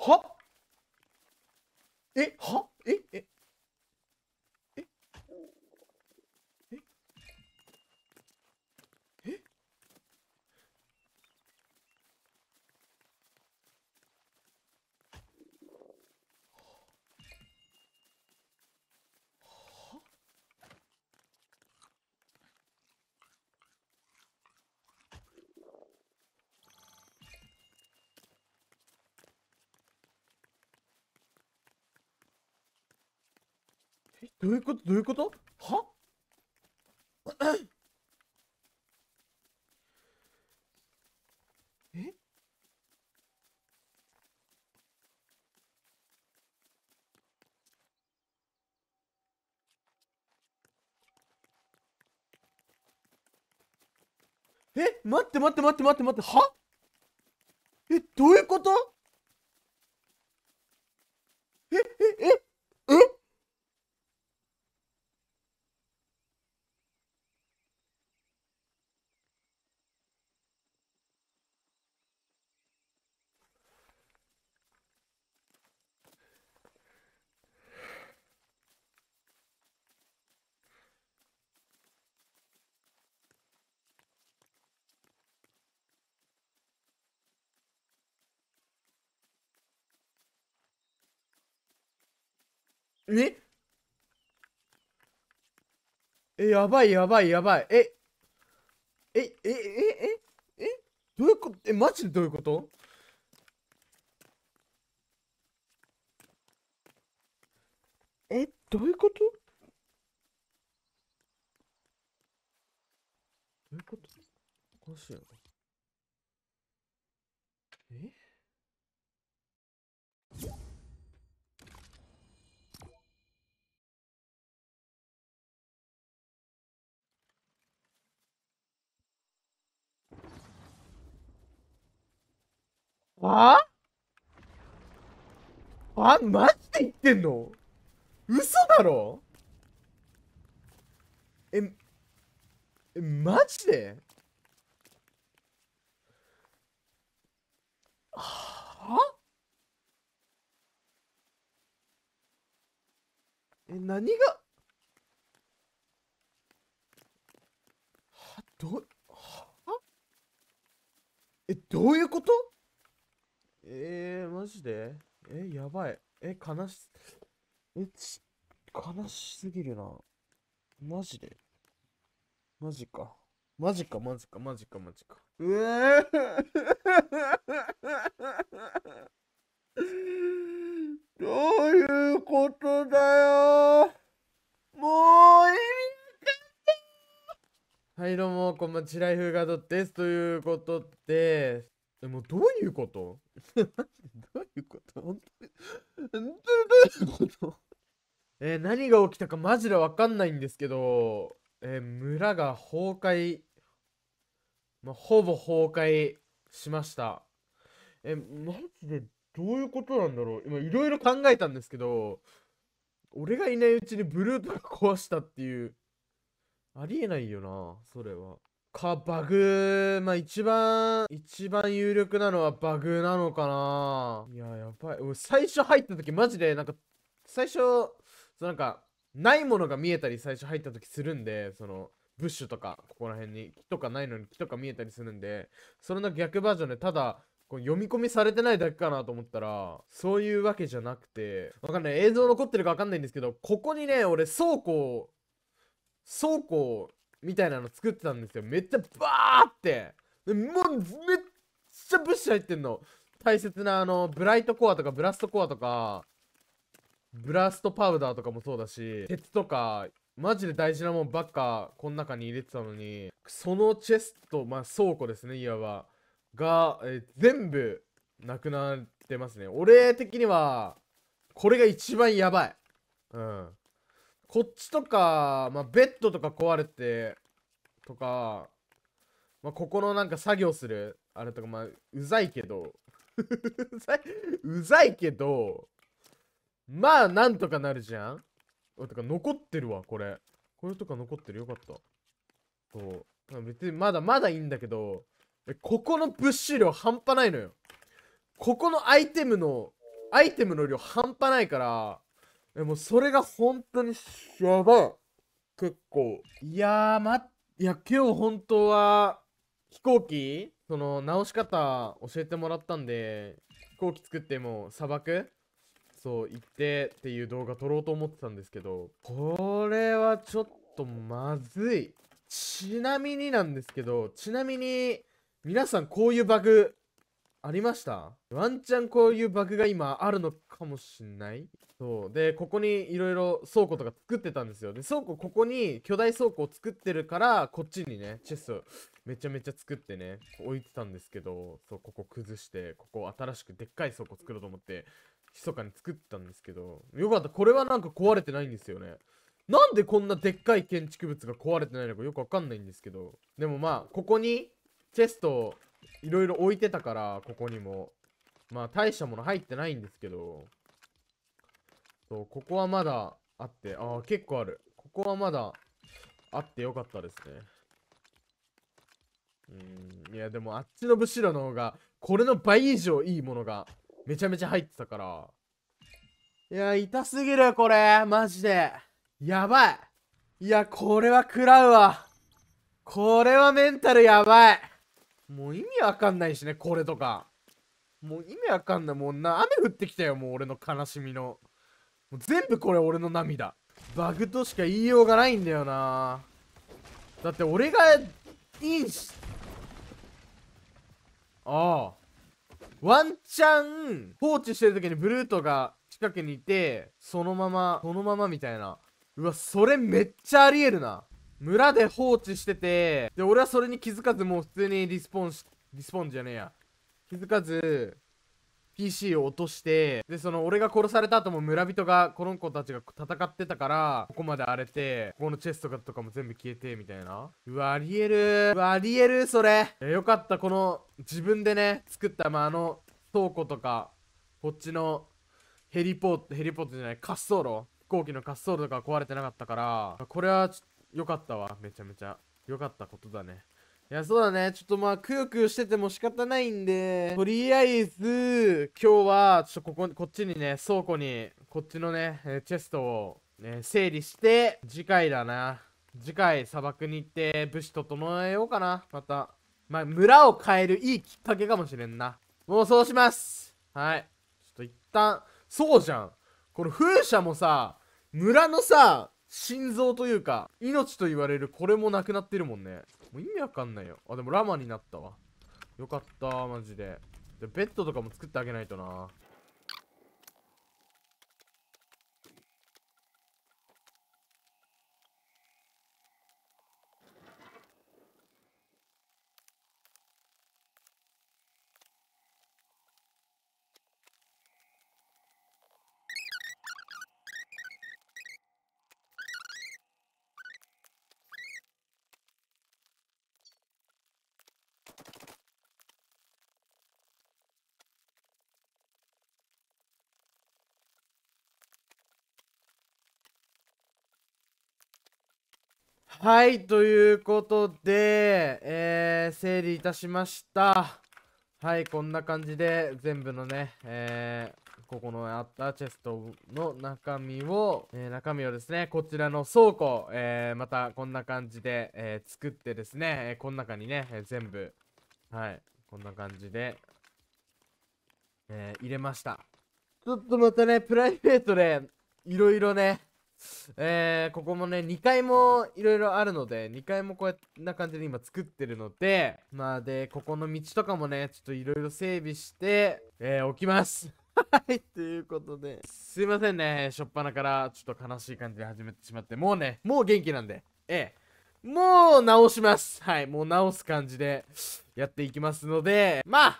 はえはえ、どういうことどういうことは ええ待って待って待って待って待ってはえどういうことええええええ、やばいやばいやばい。え、え、え、え、え、え、えどういうことえ、マジでどういうことえ、どういうことどういうことおかしいな。えは。あマジで言ってんの嘘だろえ、え、マジではあえ、何がは、ど、はえ、どういうことえー、マジでえやばい。え悲し、え、ち、悲しすぎるな。マジでマジか。マジか、マジか、マジか、マジか。うえー どういうことだよもういいはい、どうも、こんばんち、ライフガードです。ということで、でもどういうことマジでどういうこと本当に、本当にどういうことえー、何が起きたかマジでわかんないんですけど、えー、村が崩壊、まほぼ崩壊しました。えー、マジでどういうことなんだろう今いろいろ考えたんですけど、俺がいないうちにブルートが壊したっていう、ありえないよな、それは。か、バグ、まあ、一番、一番有力なのはバグなのかないや、やばい。俺、最初入った時、マジで、なんか、最初、そなんか、ないものが見えたり、最初入った時するんで、その、ブッシュとか、ここら辺に、木とかないのに木とか見えたりするんで、それの逆バージョンで、ただ、こう読み込みされてないだけかなと思ったら、そういうわけじゃなくて、わかんない。映像残ってるかわかんないんですけど、ここにね、俺、倉庫、倉庫みたいなの作ってたんですよめっちゃバーってもうめっちゃ物資入ってんの大切なあのブライトコアとかブラストコアとかブラストパウダーとかもそうだし鉄とかマジで大事なもんばっかこの中に入れてたのにそのチェストまあ倉庫ですねいわばが、え全部なくなってますね俺的にはこれが一番やばいうんこっちとか、まあ、ベッドとか壊れてとか、まあ、ここのなんか作業するあれとか、まあ、うざいけどうざいうざいけどまあなんとかなるじゃんとか残ってるわこれこれとか残ってるよかったそう別にまだまだいいんだけどここの物資量半端ないのよここのアイテムのアイテムの量半端ないからえ、もうそれが本当にやばい。結構。いやー、ま、いや、今日本当は、飛行機、その、直し方教えてもらったんで、飛行機作っても砂漠そう、行ってっていう動画撮ろうと思ってたんですけど、これはちょっとまずい。ちなみになんですけど、ちなみに、皆さんこういうバグありましたワンチャンこういうバグが今あるのかもしんないそう。で、ここにいろいろ倉庫とか作ってたんですよ。で、倉庫、ここに巨大倉庫を作ってるから、こっちにね、チェスをめちゃめちゃ作ってね、置いてたんですけど、そう、ここ崩して、ここ新しくでっかい倉庫作ろうと思って、密かに作ったんですけど、よかった。これはなんか壊れてないんですよね。なんでこんなでっかい建築物が壊れてないのかよくわかんないんですけど。でもまあ、ここにチェストをいろいろ置いてたから、ここにも。まあ、大したもの入ってないんですけど、そう、ここはまだあって、ああ、結構ある。ここはまだあってよかったですね。うん、いや、でもあっちの武士ろの方が、これの倍以上いいものが、めちゃめちゃ入ってたから。いや、痛すぎる、これ。マジで。やばい。いや、これは食らうわ。これはメンタルやばい。もう意味わかんないしね、これとか。もう意味わかんない。もうな、雨降ってきたよ、もう俺の悲しみの。もう全部これ俺の涙。バグとしか言いようがないんだよな。だって俺が、インし、ああ。ワンチャン、放置してる時にブルートが近くにいて、そのまま、そのままみたいな。うわ、それめっちゃありえるな。村で放置してて、で、俺はそれに気づかず、もう普通にリスポンし、リスポンじゃねえや。気づかず、PC を落として、で、その、俺が殺された後も村人が、この子たちが戦ってたから、ここまで荒れて、ここのチェストとかも全部消えて、みたいな。うわ、ありえるうわ、ありえるそれ。え、よかった。この、自分でね、作った、まあ、あの、倉庫とか、こっちの、ヘリポート、ヘリポートじゃない、滑走路飛行機の滑走路とか壊れてなかったから、これはちょっよかったわ、めちゃめちゃ。よかったことだね。いや、そうだね。ちょっとまあ、くよくよしてても仕方ないんで、とりあえず、今日は、ちょっとここ、こっちにね、倉庫に、こっちのね、チェストを、ね、整理して、次回だな。次回、砂漠に行って、武士整えようかな。また。まあ、村を変えるいいきっかけかもしれんな。もうそうしますはい。ちょっと一旦、そうじゃん。この風車もさ、村のさ、心臓というか、命と言われるこれもなくなってるもんね。もう意味わかんないよ。あ、でもラマになったわ。よかったマジで。で、ベッドとかも作ってあげないとな。はい、ということで、えー、整理いたしました。はい、こんな感じで全部のね、えー、ここのあったチェストの中身を、えー、中身をですね、こちらの倉庫、えー、またこんな感じで、え作ってですね、えこの中にね、え全部、はい、こんな感じで、え入れました。ちょっとまたね、プライベートで、いろいろね、えー、ここもね、2階もいろいろあるので、2階もこうやってな感じで今作ってるので、まあで、ここの道とかもね、ちょっといろいろ整備して、えー、置きます。はい、ということで、すいませんね、しょっぱなからちょっと悲しい感じで始めてしまって、もうね、もう元気なんで、ええ、もう直します。はい、もう直す感じでやっていきますので、まあ、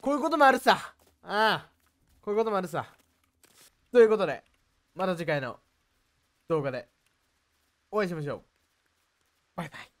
こういうこともあるさ。ああ、こういうこともあるさ。ということで、また次回の動画でお会いしましょう。バイバイ。